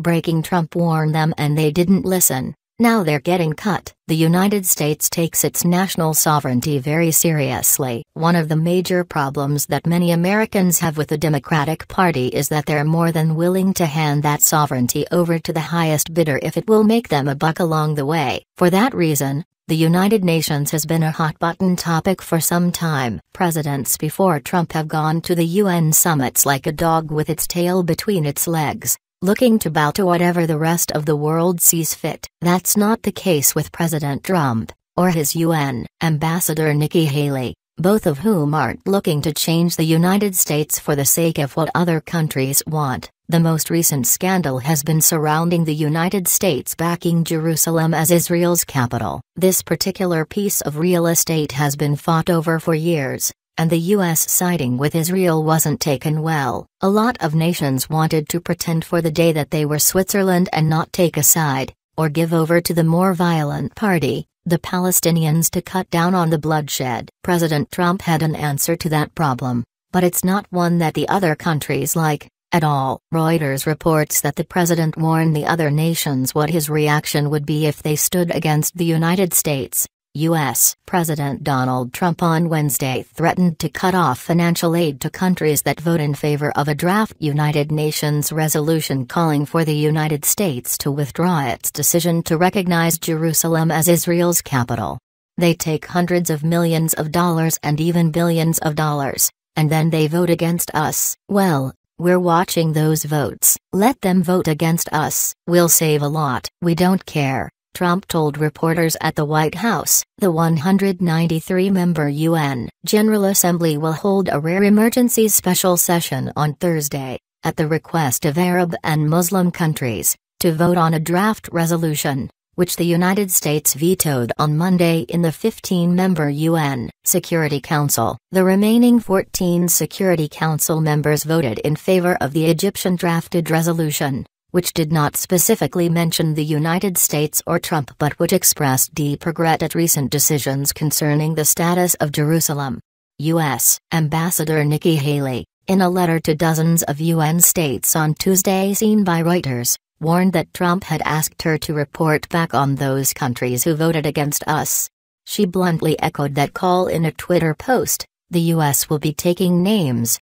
breaking Trump warned them and they didn't listen. Now they're getting cut. The United States takes its national sovereignty very seriously. One of the major problems that many Americans have with the Democratic Party is that they're more than willing to hand that sovereignty over to the highest bidder if it will make them a buck along the way. For that reason, the United Nations has been a hot button topic for some time. Presidents before Trump have gone to the UN summits like a dog with its tail between its legs, looking to bow to whatever the rest of the world sees fit. That's not the case with President Trump, or his UN Ambassador Nikki Haley, both of whom aren't looking to change the United States for the sake of what other countries want. The most recent scandal has been surrounding the United States backing Jerusalem as Israel's capital. This particular piece of real estate has been fought over for years, and the US siding with Israel wasn't taken well. A lot of nations wanted to pretend for the day that they were Switzerland and not take a side, or give over to the more violent party, the Palestinians to cut down on the bloodshed. President Trump had an answer to that problem, but it's not one that the other countries like, at all. Reuters reports that the president warned the other nations what his reaction would be if they stood against the United States, U.S. President Donald Trump on Wednesday threatened to cut off financial aid to countries that vote in favor of a draft United Nations resolution calling for the United States to withdraw its decision to recognize Jerusalem as Israel's capital. They take hundreds of millions of dollars and even billions of dollars, and then they vote against us. Well, we're watching those votes. Let them vote against us. We'll save a lot. We don't care. Trump told reporters at the White House, the 193-member UN General Assembly will hold a rare emergency special session on Thursday, at the request of Arab and Muslim countries, to vote on a draft resolution, which the United States vetoed on Monday in the 15-member UN Security Council. The remaining 14 Security Council members voted in favor of the Egyptian-drafted resolution which did not specifically mention the United States or Trump but which expressed deep regret at recent decisions concerning the status of Jerusalem. U.S. Ambassador Nikki Haley, in a letter to dozens of UN states on Tuesday seen by Reuters, warned that Trump had asked her to report back on those countries who voted against us. She bluntly echoed that call in a Twitter post, the U.S. will be taking names,